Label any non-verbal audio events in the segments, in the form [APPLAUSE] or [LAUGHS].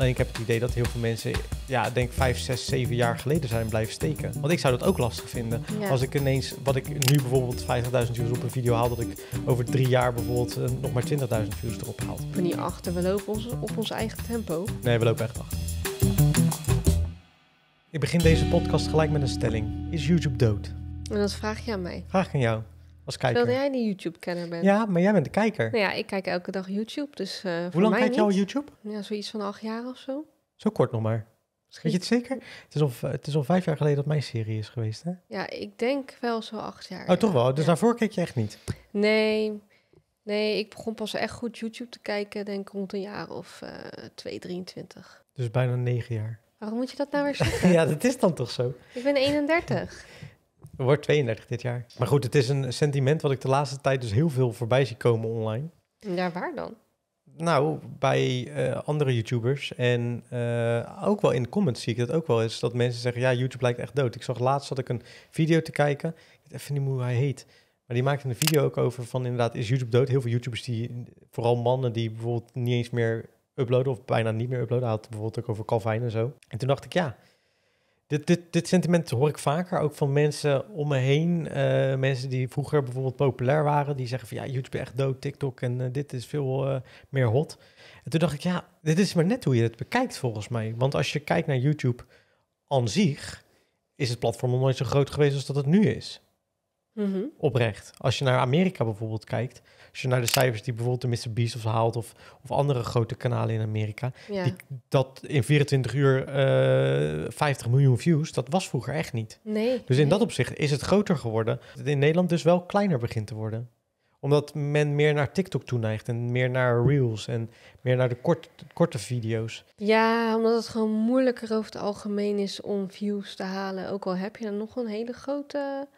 Alleen ik heb het idee dat heel veel mensen, ja, denk 5, 6, 7 jaar geleden zijn blijven steken. Want ik zou dat ook lastig vinden. Als ik ineens, wat ik nu bijvoorbeeld 50.000 views op een video haal, dat ik over drie jaar bijvoorbeeld eh, nog maar 20.000 views erop haal. We niet achter, we lopen op ons eigen tempo. Nee, we lopen echt achter. Ik begin deze podcast gelijk met een stelling. Is YouTube dood? En dat vraag je aan mij. Vraag ik aan jou als jij een YouTube-kenner bent. Ja, maar jij bent de kijker. Nou ja, ik kijk elke dag YouTube, dus uh, Hoe lang kijk je al YouTube? Ja, zoiets van acht jaar of zo. Zo kort nog maar. Weet je het zeker? Het is, al, het is al vijf jaar geleden dat mijn serie is geweest, hè? Ja, ik denk wel zo acht jaar. Oh, toch wel? Dus daarvoor keek je echt niet? Nee, nee, ik begon pas echt goed YouTube te kijken, denk rond een jaar of uh, 2, 23. Dus bijna negen jaar. Waarom moet je dat nou weer [LAUGHS] zeggen? ja, dat is dan toch zo. Ik ben 31. [LAUGHS] Wordt 32 dit jaar. Maar goed, het is een sentiment wat ik de laatste tijd dus heel veel voorbij zie komen online. Daar waar dan? Nou, bij eh, andere YouTubers en eh, ook wel in de comments zie ik dat ook wel eens. Dat mensen zeggen, ja, YouTube lijkt echt dood. Ik zag laatst dat ik een video te kijken. Ik weet even niet hoe hij heet. Maar die maakte een video ook over van inderdaad, is YouTube dood? Heel veel YouTubers die, vooral mannen die bijvoorbeeld niet eens meer uploaden of bijna niet meer uploaden. Hij had bijvoorbeeld ook over Calvin en zo. En toen dacht ik, ja, dit, dit, dit sentiment hoor ik vaker ook van mensen om me heen. Uh, mensen die vroeger bijvoorbeeld populair waren. Die zeggen van ja, YouTube is echt dood, TikTok en eh, dit is veel eh, meer hot. En toen dacht ik ja, dit is maar net hoe je het bekijkt volgens mij. Want als je kijkt naar YouTube aan zich, is het platform nog nooit zo groot geweest als dat het nu is. Mhm. Oprecht. Als je naar Amerika bijvoorbeeld kijkt, als je naar de cijfers die bijvoorbeeld de Mr. Beast of haalt of, of andere grote kanalen in Amerika, die, dat in 24 uur uh, eh, 50 miljoen views, dat was vroeger echt niet. Nee. Dus in dat opzicht is het groter geworden. Het in Nederland dus wel kleiner begint te worden omdat men meer naar TikTok toeneigt en meer naar reels en meer naar de korte, korte video's. Ja, omdat het gewoon moeilijker over het algemeen is om views te halen. Ook al heb je dan nog een hele grote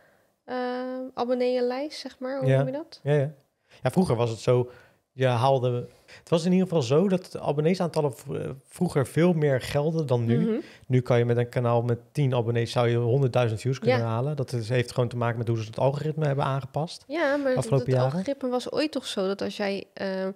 uh, eh, abonneeënlijst, zeg maar. Hoe noem je dat? Ja, ja. Ja, vroeger was het zo, je haalde... Het was in ieder geval zo dat de abonneesaantallen eh, vroeger veel meer gelden dan nu. Mhm. Nu kan je met een kanaal met 10 abonnees zou je 100.000 views kunnen halen. Dat is, heeft gewoon te maken met hoe ze het algoritme hebben aangepast. Ja, maar het, algoritme was ooit toch zo dat als jij eh,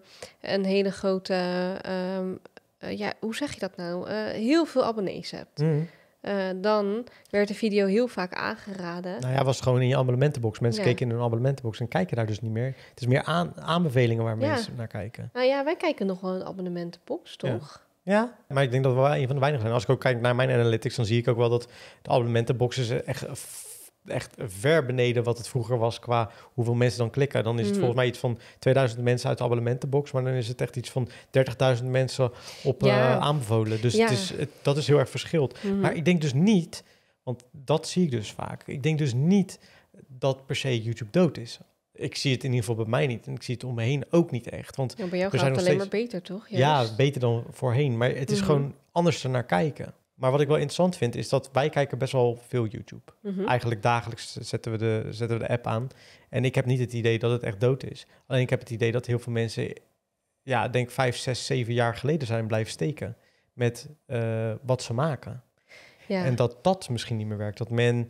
een hele grote... Ehm, eh, ja, hoe zeg je dat nou? heel veel abonnees hebt. Mhm. Eh, dan werd de video heel vaak aangeraden. Nou ja, was gewoon in je abonnementenbox. Mensen keken in hun abonnementenbox en kijken daar dus niet meer. Het is meer aan, aanbevelingen waar mensen naar kijken. Nou ja, wij kijken nog wel een abonnementenbox, toch? Ja. ja. maar ik denk dat we wel een van de weinigen zijn. Als ik ook kijk naar mijn analytics, dan zie ik ook wel dat de ze echt echt ver beneden wat het vroeger was qua hoeveel mensen dan klikken. Dan is het mm. volgens mij iets van 2000 mensen uit de abonnementenbox, maar dan is het echt iets van 30.000 mensen op ja. Eh, aanbevolen. Dus ja. het is, het, dat is heel erg verschilt. Mhm. Maar ik denk dus niet, want dat zie ik dus vaak, ik denk dus niet dat per se YouTube dood is. Ik zie het in ieder geval bij mij niet en ik zie het om me heen ook niet echt. Want ja, bij jou gaat het alleen steeds... maar beter, toch? Ja, beter dan voorheen, maar het is mhm. gewoon anders naar kijken. Maar wat ik wel interessant vind, is dat wij kijken best wel veel YouTube. Mhm. Eigenlijk dagelijks zetten we, de, zetten we de app aan. En ik heb niet het idee dat het echt dood is. Alleen ik heb het idee dat heel veel mensen, ja, denk vijf, zes, zeven jaar geleden zijn blijven steken met eh, wat ze maken. Ja. En dat dat misschien niet meer werkt. Dat men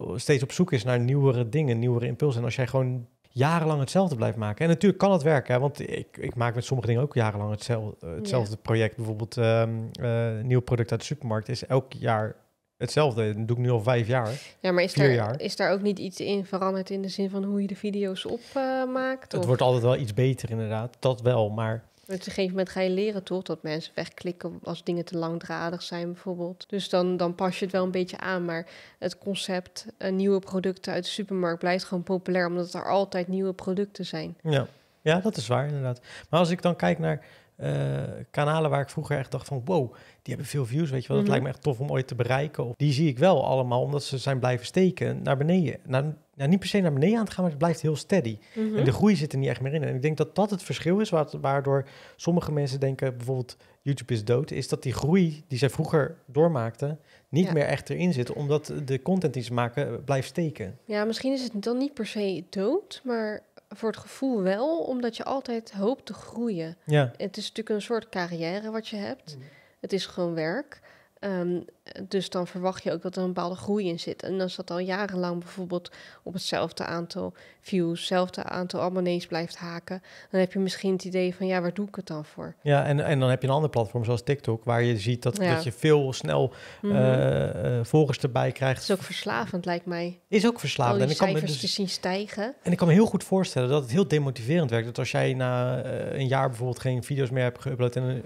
eh, steeds op zoek is naar nieuwere dingen, nieuwere impulsen. En als jij gewoon jarenlang hetzelfde blijft maken. En natuurlijk kan het werken, hè, want ik, ik maak met sommige dingen ook jarenlang hetzelfde, eh, hetzelfde project. Bijvoorbeeld um, uh, nieuw product uit de supermarkt is elk jaar hetzelfde. Dat doe ik nu al vijf jaar. Ja, maar is, daar, jaar. is daar ook niet iets in veranderd in de zin van hoe je de video's opmaakt? Uh, het wordt altijd wel iets beter, inderdaad. Dat wel, maar op een gegeven moment ga je leren toch dat mensen wegklikken als dingen te langdradig zijn bijvoorbeeld. Dus dan, dan pas je het wel een beetje aan. Maar het concept eh, nieuwe producten uit de supermarkt blijft gewoon populair omdat er altijd nieuwe producten zijn. Ja. ja, dat is waar inderdaad. Maar als ik dan kijk naar eh, kanalen waar ik vroeger echt dacht van wow, die hebben veel views, weet je wel, dat mhm. lijkt me echt tof om ooit te bereiken. Of, die zie ik wel allemaal, omdat ze zijn blijven steken naar beneden. Naar, nou, niet per se naar beneden aan het gaan, maar het blijft heel steady. Mhm. En de groei zit er niet echt meer in. En ik denk dat dat het verschil is, waardoor sommige mensen denken, bijvoorbeeld YouTube is dood, is dat die groei die zij vroeger doormaakten, niet meer echt erin zit, omdat de content die ze maken blijft steken. Ja, misschien is het dan niet per se dood, maar voor het gevoel wel, omdat je altijd hoopt te groeien. Ja. Het is natuurlijk een soort carrière wat je hebt. Mm. Het is gewoon werk. Ehm, dus dan verwacht je ook dat er een bepaalde groei in zit. En als dat al jarenlang bijvoorbeeld op hetzelfde aantal views, hetzelfde aantal abonnees blijft haken, dan heb je misschien het idee van ja, waar doe ik het dan voor? Ja, en, en dan heb je een ander platform zoals TikTok, waar je ziet dat, dat je veel snel mhm. eh, eh, volgers erbij krijgt. is ook verslavend, lijkt mij. Is ook verslavend. en ik kan me dus te zien stijgen. En ik kan me heel goed voorstellen dat het heel demotiverend werkt. Dat als jij na eh, een jaar bijvoorbeeld geen video's meer hebt geüpload en, en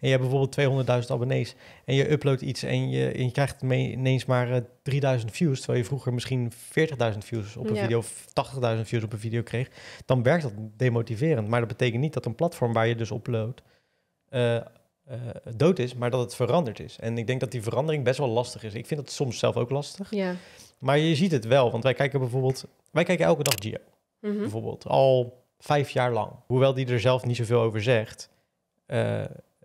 je hebt bijvoorbeeld 200.000 abonnees en je uploadt iets en je en je krijgt ineens maar 3000 eh, views, terwijl je vroeger misschien 40.000 views op een video of 80.000 views op een video kreeg, dan werkt dat demotiverend. Maar dat betekent niet dat een platform waar je dus uploadt eh, eh, dood is, maar dat het veranderd is. En ik denk dat die verandering best wel lastig is. Ik vind dat soms zelf ook lastig. Ja. Maar je ziet het wel, want wij kijken bijvoorbeeld, wij kijken elke dag Gio. Mhm. Bijvoorbeeld, al vijf jaar lang. Hoewel die er zelf niet zoveel over zegt.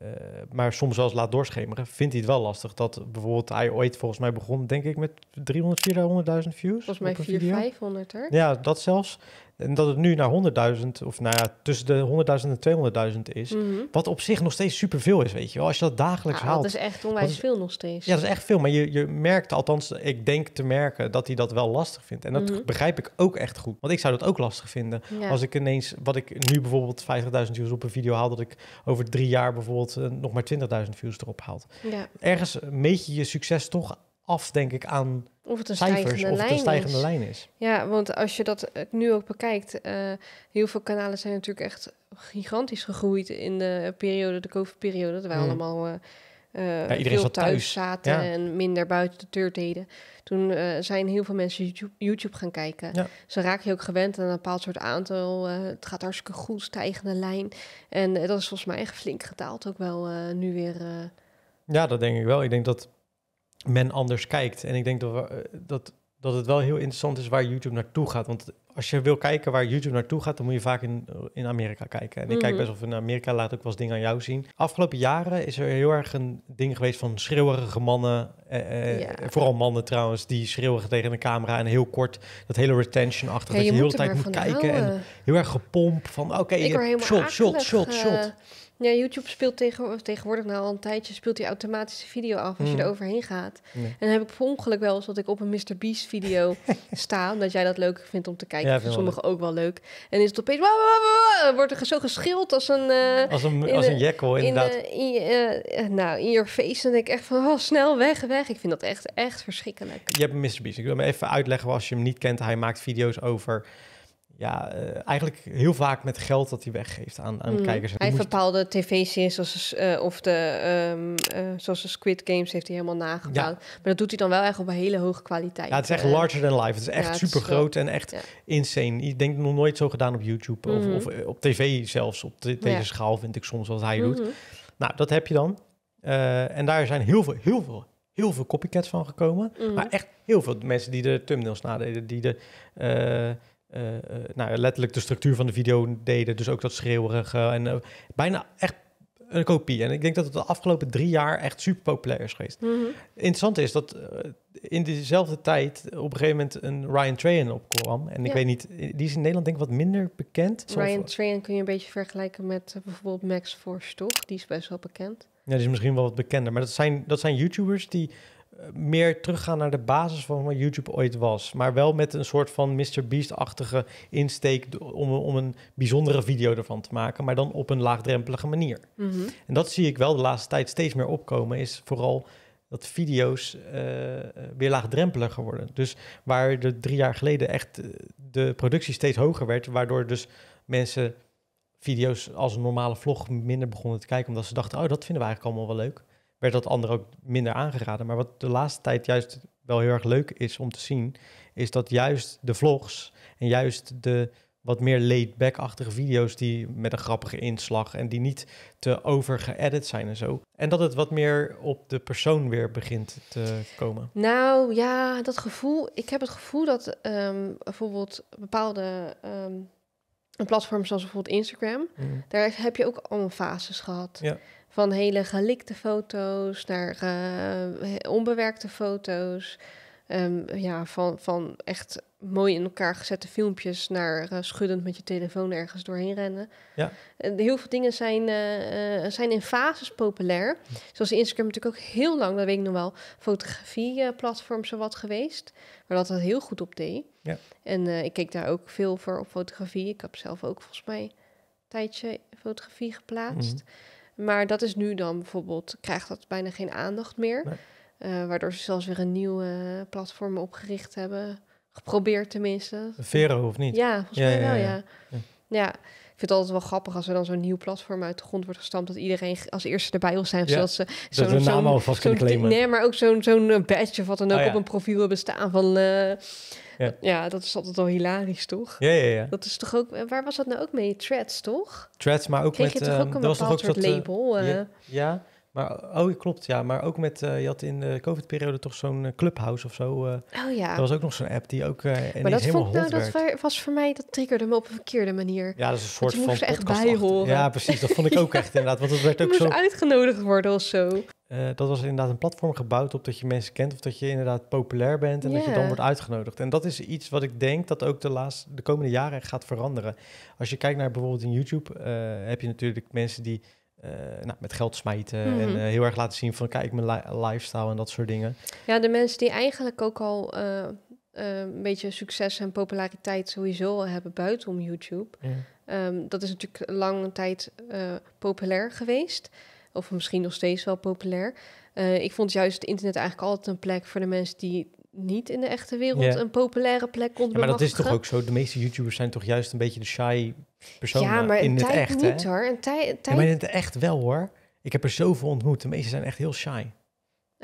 Eh, maar soms zelfs laat doorschemeren, vindt hij het wel lastig. Dat bijvoorbeeld hij ooit volgens mij begon, denk ik, met 300, 400.000 views. Volgens mij 400, 500 Ja, dat zelfs. En dat het nu naar 100.000 of nou ja, tussen de 100.000 en 200.000 is. Mhm. Wat op zich nog steeds superveel is, weet je wel. Als je dat dagelijks nou, haalt. Dat is echt onwijs veel nog steeds. Ja, dat is echt veel. Maar je, je merkt, althans, ik denk te merken dat hij dat wel lastig vindt. En dat mhm. begrijp ik ook echt goed. Want ik zou dat ook lastig vinden. Als ik ineens, wat ik nu bijvoorbeeld 50.000 views op een video haal, dat ik over drie jaar bijvoorbeeld eh, nog maar 20.000 views erop haal. Ja. Ergens meet je je succes toch af, denk ik, aan of het een stijgende, lijn, een stijgende is. lijn is. Ja, want als je dat eh, nu ook bekijkt, eh, heel veel kanalen zijn natuurlijk echt gigantisch gegroeid in de periode, de COVID-periode, dat wij hmm. allemaal eh, veel thuis, zaten en minder buiten de deur deden. Toen zijn heel veel mensen YouTube, gaan kijken. Ze raak je ook gewend aan een bepaald soort aantal. het gaat hartstikke goed, stijgende lijn. En dat is volgens mij echt flink getaald ook wel nu weer. ja, dat denk ik wel. Ik denk dat men anders kijkt. En ik denk dat, eh, dat, dat het wel heel interessant is waar YouTube naartoe gaat. Want als je wil kijken waar YouTube naartoe gaat, dan moet je vaak in, in Amerika kijken. En ik kijk mhm. best wel in Amerika, laat ook wel eens dingen aan jou zien. Afgelopen jaren is er heel erg een ding geweest van schreeuwerige mannen. Eh, eh Vooral mannen trouwens, die schreeuwen tegen de camera. En heel kort, dat hele retention achter, dat je, de hele tijd moet kijken. En heel erg gepomp van, oké, shot, shot, shot, shot. Eh. Ja, YouTube speelt tegen, tegenwoordig nou al een tijdje speelt die automatische video af als je mm. er overheen gaat. En dan heb ik per ongeluk wel eens dat ik op een Mr. Beast video [LAUGHS] sta, omdat jij dat leuk vindt om te kijken. Ja, sommigen ook wel leuk. En is het opeens wordt er zo geschild als een... Uh, als een, in als een inderdaad. In, je in, eh, eh, nou, in je face. En denk ik echt van, oh, snel weg, weg. Ik vind dat echt, echt verschrikkelijk. Je hebt een Mr. Beast. Ik wil hem even uitleggen, als je hem niet kent, hij maakt video's over ja, eh, eigenlijk heel vaak met geld dat hij weggeeft aan, aan mhm. kijkers. Hij heeft bepaalde tv-series zoals, uh, of de, ehm, eh, zoals de Squid Games heeft hij helemaal nagebouwd. Maar dat doet hij dan wel echt op een hele hoge kwaliteit. Ja, het is echt larger than life. Het is echt ja, super groot en echt insane. Ik denk nog nooit zo gedaan op YouTube of, mhm. of, op tv zelfs. Op de, deze schaal vind ik soms wat hij doet. Mhm. Nou, dat heb je dan. en daar zijn heel veel, heel veel, heel veel copycats van gekomen. Maar echt heel veel mensen die de thumbnails nadeden, die de eh, eh, nou, letterlijk de structuur van de video deden. Dus ook dat schreeuwerige en eh, bijna echt een kopie. En ik denk dat het de afgelopen drie jaar echt super populair is geweest. Mhm. Interessant is dat in dezelfde tijd op een gegeven moment een Ryan Trahan opkwam. En ik weet niet, die is in Nederland denk ik wat minder bekend. Ryan Train kun je een beetje vergelijken met bijvoorbeeld Max Force, toch? Die is best wel bekend. Ja, die is misschien wel wat bekender. Maar dat zijn, dat zijn YouTubers die meer teruggaan naar de basis van wat YouTube ooit was. Maar wel met een soort van Mr. Beast-achtige insteek om, om een bijzondere video ervan te maken. Maar dan op een laagdrempelige manier. Mhm. En dat zie ik wel de laatste tijd steeds meer opkomen. Is vooral dat video's eh, weer laagdrempeliger worden. Dus waar de drie jaar geleden echt eh, de productie steeds hoger werd. Waardoor dus mensen video's als een normale vlog minder begonnen te kijken. Omdat ze dachten, oh dat vinden we eigenlijk allemaal wel leuk werd dat anderen ook minder aangeraden. Maar wat de laatste tijd juist wel heel erg leuk is om te zien, is dat juist de vlogs en juist de wat meer laid achtige video's die met een grappige inslag en die niet te overgeëdit zijn en zo. En dat het wat meer op de persoon weer begint te komen. Nou ja, dat gevoel. Ik heb het gevoel dat um, bijvoorbeeld bepaalde um, platforms zoals bijvoorbeeld Instagram, mm. daar heb je ook allemaal fases gehad. Ja. Van hele gelikte foto's naar eh, onbewerkte foto's. Ehm, ja, van, van echt mooi in elkaar gezette filmpjes naar eh, schuddend met je telefoon ergens doorheen rennen. Ja. heel veel dingen zijn, eh, zijn in fases populair. Zoals Instagram natuurlijk ook heel lang, dat weet ik nog wel, fotografie-platform zowat geweest. Waar dat dat heel goed op deed. Ja. En ik keek daar ook veel voor op fotografie. Ik heb zelf ook volgens mij een tijdje fotografie geplaatst. Mhm. Maar dat is nu dan bijvoorbeeld, krijgt dat bijna geen aandacht meer. Eh, waardoor ze zelfs weer een nieuw platform opgericht hebben. Geprobeerd tenminste. Vero hoeft niet? Ja, volgens mij wel, ja. ja. ja. Ik vind het altijd wel grappig als er dan zo'n nieuw platform uit de grond wordt gestampt. Dat iedereen als eerste erbij wil zijn. Zodat ze zo'n zo naam kunnen claimen. Nee, maar ook zo'n zo'n eh, badge of wat dan ook ah, op een profiel hebben staan van... Eh, ja. dat is altijd wel hilarisch, toch? Ja, ja, ja. Dat is toch ook... Eh, waar was dat nou ook mee? Threads, toch? Threads, maar ook Kreeg met... Je toch ook ehm, een bepaald soort label? ja, maar, oh, klopt, ja. Maar ook met, eh, je had in de COVID-periode toch zo'n eh, Clubhouse of zo. Uh, oh ja. Dat was ook nog zo'n app die ook en maar dat helemaal vond, nou, dat was voor mij, dat triggerde me op een verkeerde manier. Ja, dat is een soort van podcast echt bij Ja, precies. Dat vond ik [LAUGHS] ook echt inderdaad. Want het werd ook zo... uitgenodigd worden of zo. dat was inderdaad een platform gebouwd op dat je mensen kent of dat je inderdaad populair bent en dat je dan wordt uitgenodigd. En dat is iets wat ik denk dat ook de, laatste, de komende jaren gaat veranderen. Als je kijkt naar bijvoorbeeld in YouTube, heb je natuurlijk mensen die eh, nou, met geld smijten en mhm. eh, heel erg laten zien van kijk mijn lifestyle en dat soort dingen. Ja, de mensen die eigenlijk ook al eh, een beetje succes en populariteit sowieso hebben buitenom YouTube. Ehm, dat is natuurlijk lange tijd populair geweest. Of misschien nog steeds wel populair. ik vond juist het internet eigenlijk altijd een plek voor de mensen die niet in de echte wereld een populaire plek kon ja, Maar dat is toch ook zo? De meeste YouTubers zijn toch juist een beetje de shy eh, ja, maar in het echt. hoor. tijd. maar in het echt wel hoor. Ik heb er zoveel ontmoet. De meesten zijn echt heel shy.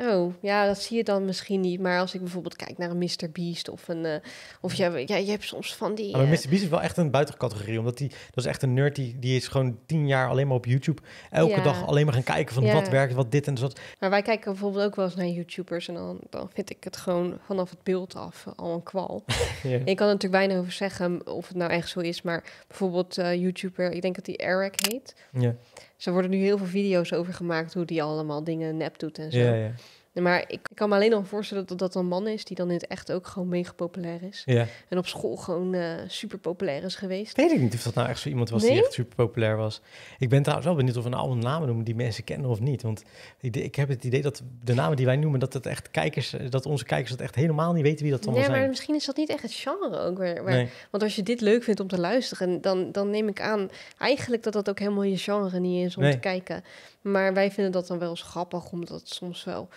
Oh, ja, dat zie je dan misschien niet. Maar als ik bijvoorbeeld kijk naar een Mr. Beast of een... Eh, of ja, ja, je hebt soms van die... Maar eh, Mr. Beast is wel echt een buitencategorie. Omdat die, dat is echt een nerd die, die is gewoon tien jaar alleen maar op YouTube. Elke dag alleen maar gaan kijken van wat werkt, wat dit en dat. Maar wij kijken bijvoorbeeld ook wel eens naar YouTubers. En dan, dan vind ik het gewoon vanaf het beeld af al een kwal. [LAUGHS] Ik kan natuurlijk weinig over zeggen of het nou echt zo is. Maar bijvoorbeeld eh, YouTuber, ik denk dat die Eric heet. Ja. Ze worden nu heel veel video's over gemaakt hoe die allemaal dingen nep doet en zo. Ja, ja. Maar ik, ik, kan me alleen al voorstellen dat dat een man is die dan in het echt ook gewoon mega populair is. Ja. En op school gewoon uh, super populair is geweest. Weet ik niet of dat nou echt zo iemand was die echt super populair was. Ik ben trouwens wel benieuwd of we nou allemaal namen noemen die mensen kennen of niet. Want ik, ik, heb het idee dat de namen die wij noemen, dat het echt kijkers, eh, dat onze kijkers dat echt helemaal niet weten wie dat allemaal nee, zijn. maar misschien is dat niet echt het genre ook. weer. Want als je dit leuk vindt om te luisteren, dan, dan neem ik aan eigenlijk dat dat ook helemaal je genre niet is om te kijken. Maar wij vinden dat dan wel eens grappig, omdat het soms wel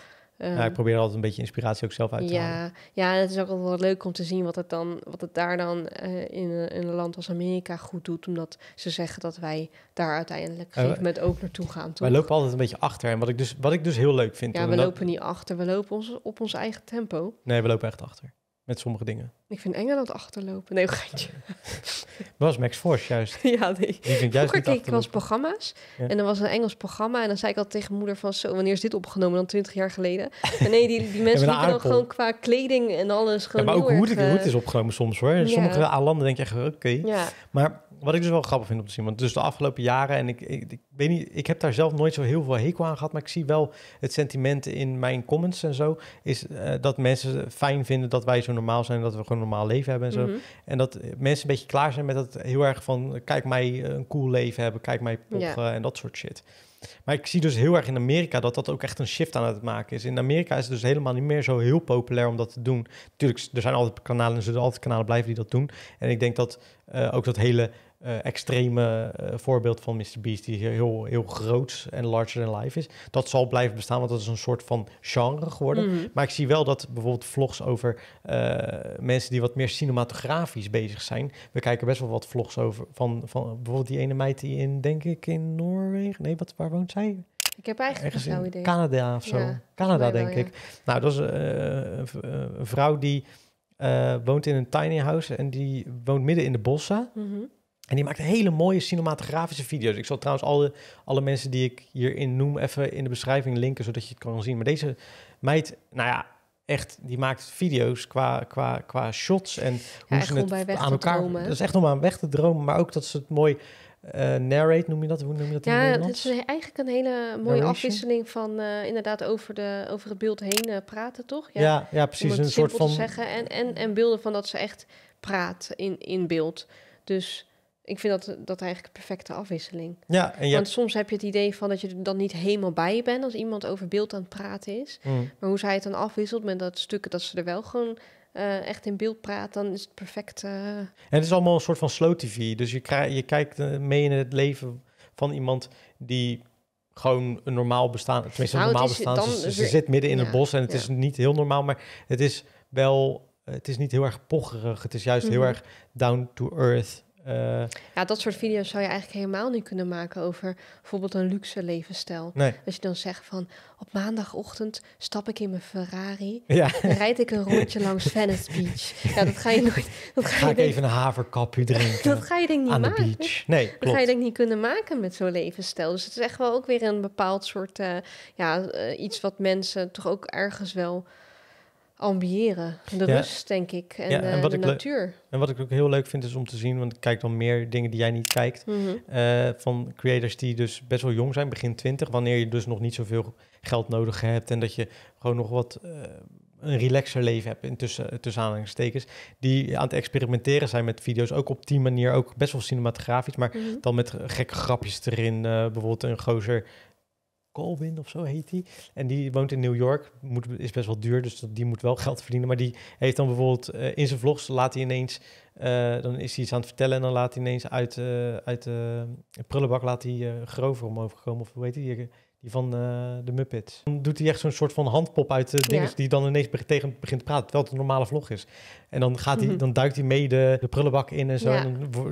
ja, ehm, ik probeer altijd een beetje inspiratie ook zelf uit te ja, halen. Ja, het is ook altijd wel leuk om te zien wat het, dan, wat het daar dan eh, in, in een land als Amerika goed doet. Omdat ze zeggen dat wij daar uiteindelijk op met ook naartoe gaan. Wij lopen altijd een beetje achter. En wat ik dus, wat ik dus heel leuk vind. Ja, we lopen niet achter. We lopen ons, op ons eigen tempo. Nee, we lopen echt achter met sommige dingen. Ik vind Engeland achterlopen. Nee, geintje. [LAUGHS] was Max Force juist. [LAUGHS] ja, Die vind juist Vroeger keek ik was programma's. En dan was een Engels programma. En dan zei ik al tegen moeder van... Zo, wanneer is dit opgenomen? Dan twintig jaar geleden. en nee, die, die [LAUGHS] mensen liepen dan gewoon qua kleding en alles gewoon Maar ook hoe, de, hoe het eh, is opgenomen soms hoor. Ja. Sommige landen denk je oké. Okay. Maar wat ik dus wel grappig vind om te zien, want dus de afgelopen jaren, en ik, ik, ik, weet niet, ik heb daar zelf nooit zo heel veel hekel aan gehad, maar ik zie wel het sentiment in mijn comments en zo, is eh, dat mensen fijn vinden dat wij zo normaal zijn, dat we gewoon een normaal leven hebben en zo. Mhm. En dat mensen een beetje klaar zijn met dat heel erg van, kijk mij een cool leven hebben, kijk mij poppen en dat soort shit. Maar ik zie dus heel erg in Amerika dat dat ook echt een shift aan het maken is. In Amerika is het dus helemaal niet meer zo heel populair om dat te doen. Natuurlijk, er zijn altijd kanalen en zullen altijd kanalen blijven die dat doen. En ik denk dat eh, ook dat hele uh, extreme eh, voorbeeld van Mr. Beast, die heel, heel groot en larger than life is. Dat zal blijven bestaan, want dat is een soort van genre geworden. Mhm. Maar ik zie wel dat bijvoorbeeld vlogs over eh, mensen die wat meer cinematografisch bezig zijn. We kijken best wel wat vlogs over van, van bijvoorbeeld die ene meid die in, denk ik, in Noorwegen. Nee, wat, waar woont zij? Ik heb eigenlijk geen idee. Canada of zo. Canada, denk ik. Nou, dat is een vrouw die woont in een tiny house en die woont midden in de bossen. Mhm. En die maakt hele mooie cinematografische video's. Ik zal trouwens alle, alle mensen die ik hierin noem even in de beschrijving linken, zodat je het kan zien. Maar deze meid, nou ja, echt, die maakt video's qua, qua, qua shots en hoe ze het aan elkaar... komen. Dat is echt om aan weg te dromen, maar ook dat ze het mooi uh, narrate, noem je dat? Hoe noem je dat ja, in het het is eigenlijk een hele mooie afwisseling van eh, inderdaad over, de, over het beeld heen eh, praten, toch? Ja, ja, ja precies. Een soort van... zeggen. En, en, en beelden van dat ze echt praat in, in beeld. Dus ik vind dat, dat eigenlijk een perfecte afwisseling. Ja, en Want soms heb je het idee van dat je er dan niet helemaal bij bent als iemand over beeld aan het praten is. Mm. Maar hoe zij het dan afwisselt met dat stuk dat ze er wel gewoon eh, echt in beeld praat, dan is het perfect. Eh, en het is allemaal een soort van slow tv. Dus je, je kijkt eh, mee in het leven van iemand die gewoon een normaal bestaan. Tenminste, nou, een normaal bestaan. Dus- dus ze, zit midden in ja, het bos en het is niet heel normaal, maar het is wel. Het is niet heel erg pocherig. Het is juist heel mhm. erg down to earth. Eh, ja, dat soort video's zou je eigenlijk helemaal niet kunnen maken over bijvoorbeeld een luxe levensstijl. Als je dan zegt van op maandagochtend stap ik in mijn Ferrari [LAUGHS] en rijd ik een rondje langs Venice Beach. Ja, dat ga je nooit. Dat ga, ga ik denk, even een haverkapje drinken. [LAUGHS] dat ga je denk niet aan maken. De beach. Nee, klopt. Dat ga je denk niet kunnen maken met zo'n levensstijl. Dus het is echt wel ook weer een bepaald soort, eh, ja, eh, iets wat mensen toch ook ergens wel ambiëren. De rust, denk ik. En, eh, wat de ik natuur. En wat ik ook heel leuk vind is om te zien, want ik kijk dan meer dingen die jij niet kijkt. Mhm. Eh, van creators die dus best wel jong zijn, begin twintig, wanneer je dus nog niet zoveel geld nodig hebt en dat je gewoon nog wat. Eh, een relaxer leven hebt, intussen tussen aanhalingstekens, die aan het experimenteren zijn met video's, ook op die manier, ook best wel cinematografisch, maar mhm. dan met gekke grapjes erin. bijvoorbeeld een gozer Colwin of zo heet hij. En die woont in New York. Moet, is best wel duur, dus die moet wel geld verdienen. Maar die heeft dan bijvoorbeeld eh, in zijn vlogs laat hij ineens. Eh, dan is hij iets aan het vertellen en dan laat hij ineens uit, eh, uit de prullenbak laat hij Grover omhoog komen. Of weet heet hij? Die, van de Muppets. Dan doet hij echt zo'n soort van handpop uit dingen die dan ineens tegen begint te praten, terwijl het een normale vlog is. En dan, gaat mhm. dan duikt hij mee de, prullenbak in en zo.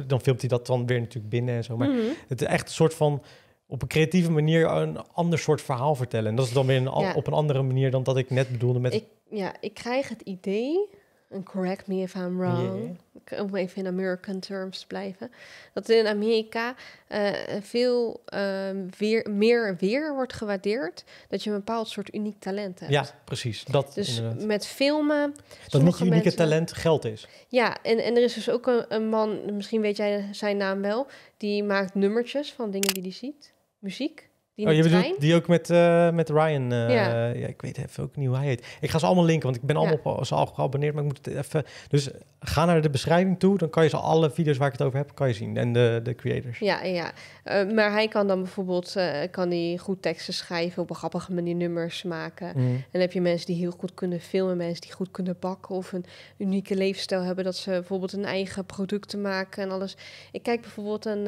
dan, filmt hij dat dan weer natuurlijk binnen en zo. Maar mhm. het is echt een soort van op een creatieve manier een ander soort verhaal vertellen. En dat is dan weer op een andere manier dan dat ik net bedoelde met... Ik, ja, ik krijg het idee, en correct me if I'm wrong, yeah. om even in American terms te blijven, dat in Amerika eh, veel ehm, weer, meer weer wordt gewaardeerd dat je een bepaald soort uniek talent hebt. Ja, precies. Dat dus met filmen... Dat moet je unieke talent geld is. Ja, en, en er is dus ook een, een man, misschien weet jij zijn naam wel, die maakt nummertjes van dingen die hij ziet muziek. Die oh, je die ook met, eh, met Ryan. Eh, ja. ik weet even ook niet hoe hij heet. Ik ga ze allemaal linken, want ik ben allemaal op, eh, al geabonneerd, maar ik moet het even. Dus ga naar de beschrijving toe, dan kan je ze alle video's waar ik het over heb, kan je zien en de, de creators. Ja, ja. maar hij kan dan bijvoorbeeld, kan hij goed teksten schrijven op een grappige manier, nummers maken. Mhm. En heb je mensen die heel goed kunnen filmen, mensen die goed kunnen bakken of een unieke leefstijl hebben, dat ze bijvoorbeeld hun eigen producten maken en alles. Ik kijk bijvoorbeeld een,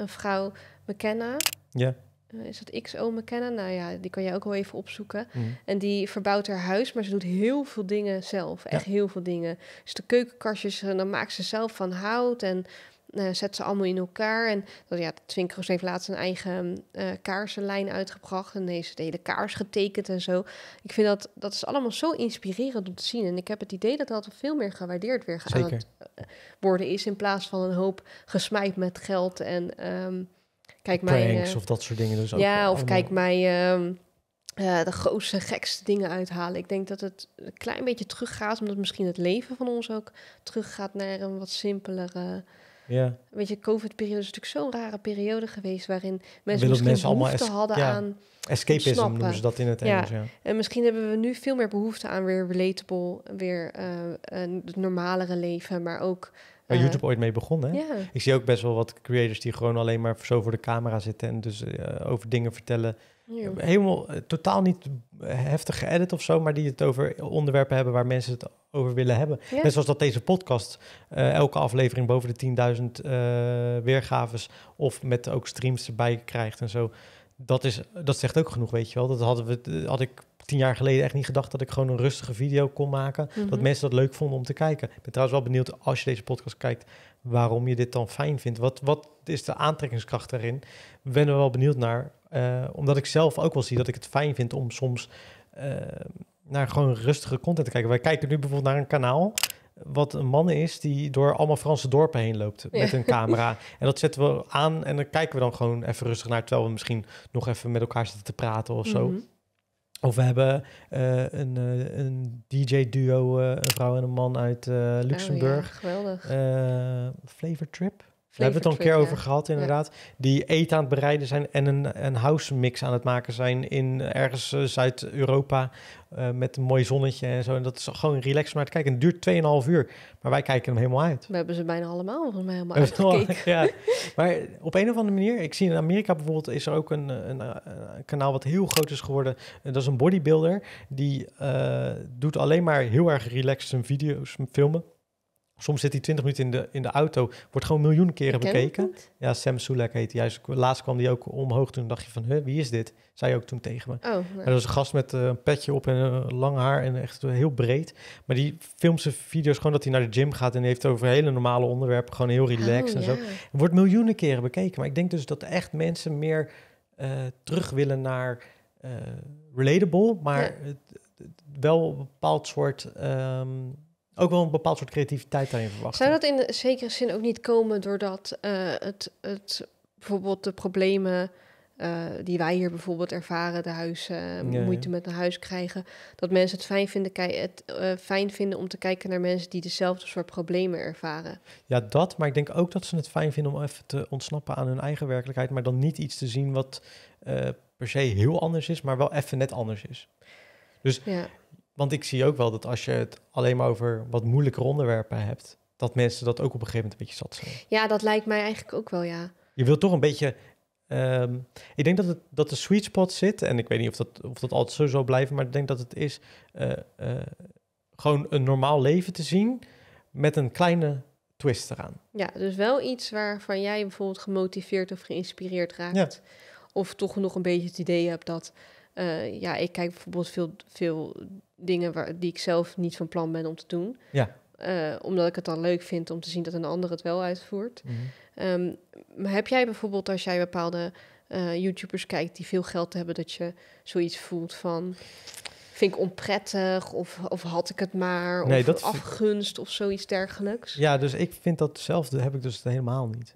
een vrouw. McKenna. Ja. Eh, is dat XO McKenna? Nou ja, die kan jij ook wel even opzoeken. Mhm. En die verbouwt haar huis, maar ze doet heel veel dingen zelf. Echt heel veel dingen. Dus de keukenkastjes, en eh, dan maakt ze zelf van hout en eh, zet ze allemaal in elkaar. En ja, Twinkels heeft laatst een eigen mm, kaarsenlijn uitgebracht. En heeft de hele kaars getekend en zo. Ik vind dat, dat is allemaal zo inspirerend om te zien. En ik heb het idee dat dat veel meer gewaardeerd weer gaat worden is. In plaats van een hoop gesmijt met geld en... Ehm, Kijk pranks eh, of dat soort dingen. Dus ja, of kijk mij ehm, eh, de grootste, gekste dingen uithalen. Ik denk dat het een klein beetje teruggaat, omdat misschien het leven van ons ook teruggaat naar een wat simpelere. Ja. Weet je, COVID-periode is natuurlijk zo'n rare periode geweest waarin mensen misschien mensen behoefte hadden aan escapism snappen. noemen ze dat in het Engels. Ja. En misschien hebben we nu veel meer behoefte aan weer relatable, weer uh, een normalere leven, maar ook waar eh. YouTube ooit mee begon. Hè? Ik zie ook best wel wat creators die gewoon alleen maar zo voor de camera zitten en dus eh, over dingen vertellen. Helemaal eh, totaal niet heftig geëdit of zo, maar die het over onderwerpen hebben waar mensen het over willen hebben. Net zoals dat deze podcast, elke aflevering boven de 10.000 weergaves of met ook streams erbij krijgt en zo. Dat, is, dat zegt ook genoeg, weet je wel. Dat hadden we, had ik tien jaar geleden echt niet gedacht dat ik gewoon een rustige video kon maken. Dat mhm. mensen dat leuk vonden om te kijken. Ik ben trouwens wel benieuwd als je deze podcast kijkt, waarom je dit dan fijn vindt. Wat, wat is de aantrekkingskracht daarin? Ik ben er wel benieuwd naar. Eh, omdat ik zelf ook wel zie dat ik het fijn vind om soms eh, naar gewoon rustige content te kijken. Wij kijken nu bijvoorbeeld naar een kanaal wat een man is die door allemaal Franse dorpen heen loopt met een [LAUGHS] camera. En dat zetten we aan en dan kijken we dan gewoon even rustig naar, terwijl we misschien nog even met elkaar zitten te praten of zo. Mhm. Of we hebben eh, een, eh, een DJ-duo, eh, een vrouw en een man uit oh Luxemburg. Oh, geweldig. Flavor Trip hebben we het al een keer over gehad, inderdaad. Die eten aan het bereiden zijn en een, een house mix aan het maken zijn in ergens eh, Zuid-Europa. Eh, met een mooi zonnetje en zo. En dat is gewoon relaxed om naar te kijken. het duurt 2,5 uur. Maar wij kijken hem helemaal uit. We hebben ze bijna allemaal volgens mij helemaal uitgekeken. ja. [LAUGHS] Maar op een of andere manier, ik zie in Amerika bijvoorbeeld... is er ook een, een, eh, kanaal wat heel groot is geworden. Dat is een bodybuilder. Die doet alleen maar heel erg relaxed zijn video's, filmen. Soms zit hij 20 minuten in de, in de auto, wordt gewoon miljoen keren bekeken. Ja, Sam Sulek heet hij. Laatst kwam die ook omhoog. Toen dacht je van, wie is dit? Zei je ook toen tegen me. Oh, dat was een gast met eh, een petje op en eh, lang haar en echt heel breed. Maar die filmt zijn video's gewoon dat hij naar de gym gaat en heeft over hele normale onderwerpen. Gewoon heel relaxed oh, en zo. wordt miljoenen keren bekeken. Maar ik denk dus dat echt mensen meer eh, terug willen naar relatable, maar het, wel een bepaald soort... Ehm, ook wel een bepaald soort creativiteit daarin verwachten. Zou dat in zekere zin ook niet komen doordat eh, het, het, bijvoorbeeld de problemen eh, die wij hier bijvoorbeeld ervaren, de huizen, eh, moeite met een huis krijgen, dat mensen het fijn vinden, het fijn vinden om te kijken naar mensen die dezelfde soort problemen ervaren? Ja, dat, maar ik denk ook dat ze het fijn vinden om even te ontsnappen aan hun eigen werkelijkheid, maar dan niet iets te zien wat per se heel anders is, maar wel even net anders is. Dus ja. Want ik zie ook wel dat als je het alleen maar over wat moeilijke onderwerpen hebt, dat mensen dat ook op een gegeven moment een beetje zat zijn. Ja, dat lijkt mij eigenlijk ook wel, ja. Je wilt toch een beetje. Ehm, ik denk dat, het, dat de sweet spot zit, en ik weet niet of dat, of dat altijd zo zou blijven, maar ik denk dat het is eh, eh, gewoon een normaal leven te zien met een kleine twist eraan. Ja, dus wel iets waarvan jij bijvoorbeeld gemotiveerd of geïnspireerd raakt. Of toch nog een beetje het idee hebt dat. Eh, ja, ik kijk bijvoorbeeld veel, veel dingen waar, die ik zelf niet van plan ben om te doen. Ja. Eh, omdat ik het dan leuk vind om te zien dat een ander het wel uitvoert. Mhm. Ehm, maar heb jij bijvoorbeeld als jij bepaalde eh, YouTubers kijkt die veel geld hebben, dat je zoiets voelt van vind ik onprettig of, of had ik het maar nee, of dat afgunst of zoiets dergelijks? Ja, dus ik vind dat zelf, heb ik dus helemaal niet.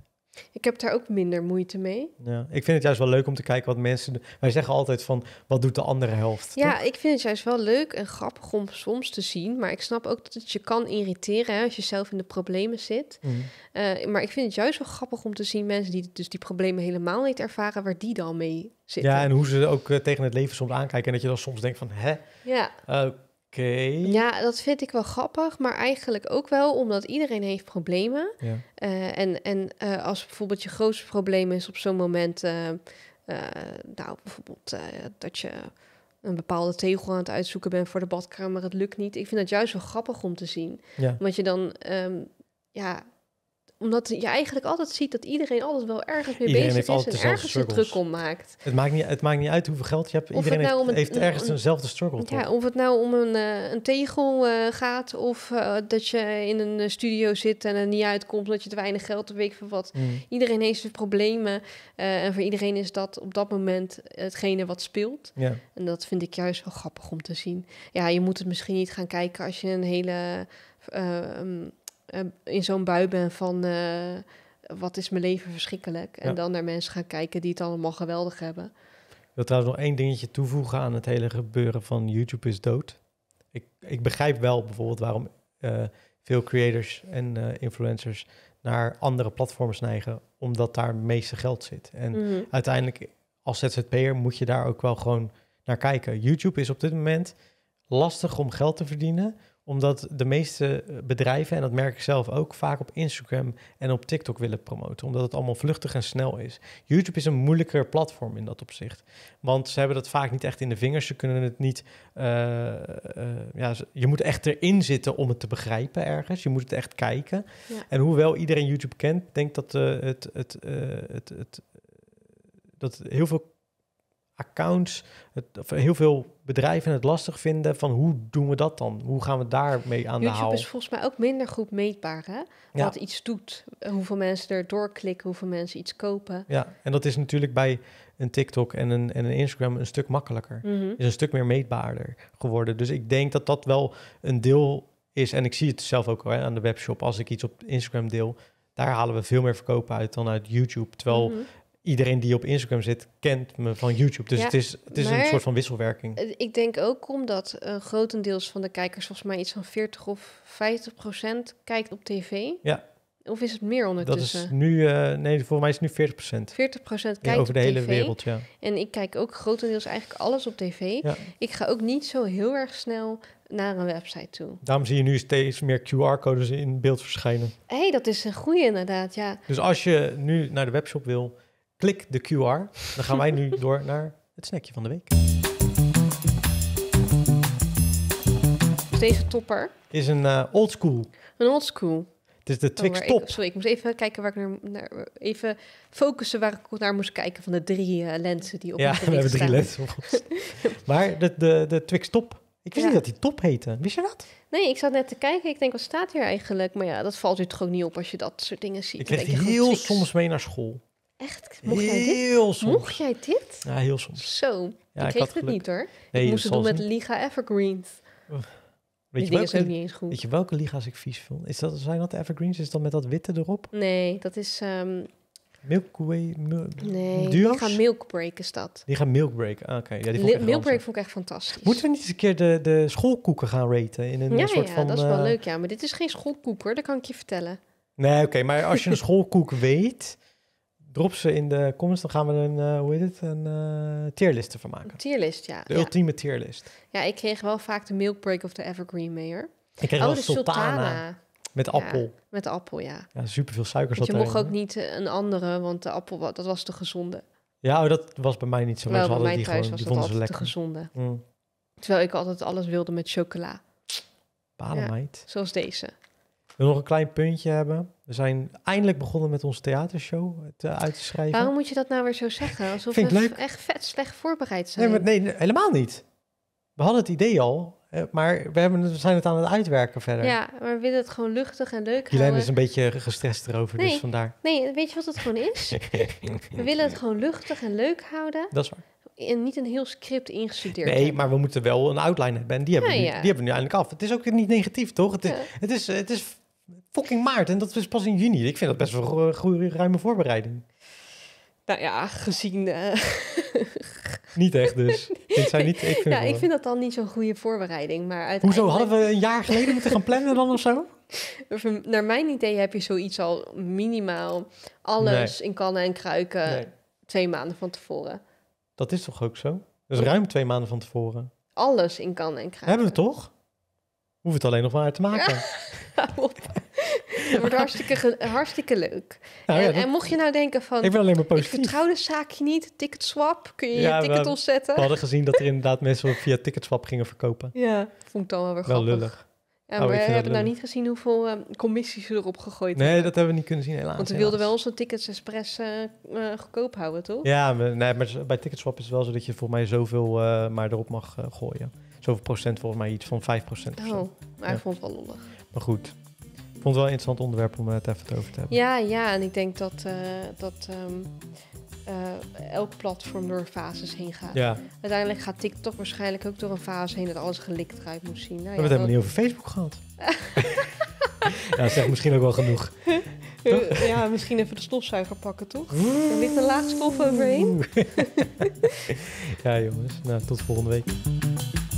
Ik heb daar ook minder moeite mee. Ja, ik vind het juist wel leuk om te kijken wat mensen. Wij zeggen altijd van wat doet de andere helft. Ja, ik vind het juist wel leuk en grappig om soms te zien. Maar ik snap ook dat het je kan irriteren als je zelf in de problemen zit. Mhm. Eh, maar ik vind het juist wel grappig om te zien mensen die dus die problemen helemaal niet ervaren, waar die dan mee zitten. Ja, en hoe ze ook eh, tegen het leven soms aankijken. En dat je dan soms denkt van hè. Ja. Eh, ja, dat vind ik wel grappig, maar eigenlijk ook wel omdat iedereen heeft problemen. Eh, en en eh, als bijvoorbeeld je grootste probleem is op zo'n moment, eh, nou bijvoorbeeld dat je een bepaalde tegel aan het uitzoeken bent voor de badkamer, het lukt niet. Ik vind dat juist wel grappig om te zien. want je dan ehm, ja, omdat je eigenlijk altijd ziet dat iedereen altijd wel ergens mee bezig is en ergens struggles. druk om maakt. Het maakt, niet, het maakt niet uit hoeveel geld je hebt. iedereen nou heeft, ergens een, eenzelfde struggle. Ja, of het nou om een, eh, een tegel eh, gaat of eh, dat je in een studio zit en er niet uitkomt omdat je te weinig geld weet voor wat. Mm. Iedereen heeft zijn problemen en voor iedereen is dat op dat moment hetgene wat speelt. Ja. En dat vind ik juist wel grappig om te zien. Ja, je moet het misschien niet gaan kijken als je een hele... Ehm, eh, in zo'n bui ben van eh, wat is mijn leven verschrikkelijk. En dan naar mensen gaan kijken die het allemaal geweldig hebben. Ik wil trouwens nog één dingetje toevoegen aan het hele gebeuren van YouTube is dood. Ik, ik begrijp wel bijvoorbeeld waarom eh, veel creators en influencers naar andere platforms neigen, omdat daar het meeste geld zit. En mhm. uiteindelijk als ZZP'er moet je daar ook wel gewoon naar kijken. YouTube is op dit moment lastig om geld te verdienen, omdat de meeste bedrijven, en dat merk ik zelf ook, vaak op Instagram en op TikTok willen promoten. Omdat het allemaal vluchtig en snel is. YouTube is een moeilijker platform in dat opzicht. Want ze hebben dat vaak niet echt in de vingers. Ze kunnen het niet. Eh, eh, ja, je moet echt erin zitten om het te begrijpen ergens. Je moet het echt kijken. En hoewel iedereen YouTube kent, denk dat eh, het, het, het, het, dat heel veel accounts, het, of heel veel bedrijven het lastig vinden van hoe doen we dat dan? Hoe gaan we daarmee aan de haal? YouTube is volgens mij ook minder goed meetbaar, hè? Wat iets doet, hoeveel mensen er doorklikken, hoeveel mensen iets kopen. Ja, en dat is natuurlijk bij een TikTok en een, en een Instagram een stuk makkelijker. Mhm. Is een stuk meer meetbaarder geworden. Dus ik denk dat dat wel een deel is. En ik zie het zelf ook hè, aan de webshop. Als ik iets op Instagram deel, daar halen we veel meer verkopen uit dan uit YouTube. Terwijl mhm iedereen die op Instagram zit, kent me van YouTube. Dus het is, het is een soort van wisselwerking. Ik denk ook omdat uh, grotendeels van de kijkers, volgens mij iets van 40 of 50 procent, kijkt op tv. Ja. Of is het meer ondertussen? Dat is nu, eh, nee, volgens mij is het nu 40 procent. 40 procent kijkt ja, over de hele wereld, ja. En ik kijk ook grotendeels eigenlijk alles op tv. Ik ga ook niet zo heel erg snel naar een website toe. Daarom zie je nu steeds meer QR-codes in beeld verschijnen. Hé, hey, dat is een goede inderdaad, ja. Dus als je nu naar de webshop wil, Klik de QR. Dan gaan wij nu [LAUGHS] door naar het snackje van de week. Dus deze topper. Is een uh, old school. Een old school. Het is de Twix oh, top. Ik, sorry, ik moest even kijken waar ik naar, even focussen waar ik naar moest kijken van de drie eh, lenzen die op. Ja, we hebben drie lenzen. maar de, de, de Twix top. Ik wist niet dat die top heette. Wist je dat? Nee, ik zat net te kijken. Ik denk, wat staat hier eigenlijk? Maar ja, dat valt u toch niet op als je dat soort dingen ziet. Ik kreeg heel soms mee naar school. Echt? Mocht heel jij dit? Soms. Mocht jij dit? Ja, heel soms. Zo, ja, ik kreeg het niet hoor. Nee, ik moest het doen met Liga Evergreens. Weet Die je, welke, is ook niet eens goed. weet je welke liga's ik vies vond? Is dat, zijn dat de Evergreens? Is dat met dat witte erop? Nee, dat is... Um, ehm, Milkway... Mil nee, duos? Liga Milkbreak is dat. Liga Milkbreak, ah, oké. Ja, die vond ik Milkbreak vond ik echt fantastisch. Moeten we niet eens een keer de, de schoolkoeken gaan raten? In een ja, soort ja, van, dat is wel eh, leuk. Ja, maar dit is geen schoolkoek hoor, dat kan ik je vertellen. Nee, oké, maar als je een [LAUGHS] schoolkoek weet drop ze in de comments. Dan gaan we een, uh, hoe heet het, een eh, tierlist ervan maken. Een tierlist, ja. De ultieme tierlist. Ja, ik kreeg wel vaak de Milk Break of the Evergreen meer. Ik kreeg oh, wel de sultana. Met appel. met de appel, ja. Ja, super veel suikers. erin. je mocht ook niet eh, een andere, want de appel dat was de gezonde. Ja, oh, dat was bij mij niet zo. Wel, bij die gewoon, was dat altijd de gezonde. Mm. Terwijl ik altijd alles wilde met chocola. Balenmeid. zoals deze wil nog een klein puntje hebben. We zijn eindelijk begonnen met onze theatershow te, eh, uit te schrijven. Waarom moet je dat nou weer zo zeggen? [LAUGHS] Alsof Vind we echt vet slecht voorbereid zijn. Nee, nee, helemaal niet. We hadden het idee al, eh, maar we, hebben, we zijn het aan het uitwerken verder. Ja, maar we willen het gewoon luchtig en leuk Helene houden. is een beetje gestrest erover, dus nee, dus vandaar. Nee, weet je wat het gewoon is? [LAUGHS] we willen het gewoon luchtig en leuk houden. Dat is waar. En niet een heel script ingestudeerd. Nee, maar we moeten wel een outline hebben. En die hebben, Die, hebben we nu eindelijk af. Het is ook niet negatief, toch? Het is, het is, het is fucking maart en dat is pas in juni. Ik vind dat best wel een goede, ruime voorbereiding. Nou ja, gezien. Eh, [LAUGHS] niet echt dus. Ik, zei niet, ik, vind, ja, ik vind dat dan niet zo'n goede voorbereiding. Maar uiteindelijk... Hoezo hadden we een jaar geleden moeten gaan plannen dan of zo? [LAUGHS] Naar mijn idee heb je zoiets al minimaal alles in kannen en kruiken twee maanden van tevoren. Dat is toch ook zo? Dus ruim twee maanden van tevoren. Alles in kannen en kruiken. Hebben we toch? Hoef het alleen nog maar te maken. Ja, [LAUGHS] Het wordt hartstikke, hartstikke leuk. Nou en, en, mocht je nou denken van... Ik ben alleen maar positief. vertrouw de zaakje niet. Ticketswap, kun je je ticket ontzetten? We hadden gezien dat er inderdaad mensen via Ticketswap gingen verkopen. Ja, vond ik dan wel weer grappig. Wel lullig. Oh, we hebben nou niet gezien hoeveel eh, commissies we erop gegooid nee, dat hebben we niet kunnen zien, helaas. Want we wilden wel onze tickets expres uh, goedkoop houden, toch? Ja, maar, nee, maar bij Ticketswap is het wel zo dat je volgens mij zoveel maar erop mag gooien. Zoveel procent, volgens mij iets van 5 procent. Oh, maar ik vond het wel lollig. Maar goed, vond het wel een interessant onderwerp om eh, het even over te hebben. Ja, ja en ik denk dat, eh, dat ehm, eh, elk platform door fases heen gaat. Uiteindelijk gaat TikTok waarschijnlijk ook door een fase heen dat alles gelikt eruit moet zien. Nou, ja, we hebben het helemaal niet over Facebook gehad. [LAUGHS] ja, dat zegt misschien ook wel genoeg. Ja, misschien even de stofzuiger pakken, toch? Er ligt een laag stof overheen. [LAUGHS] ja, jongens. Nou, tot volgende week.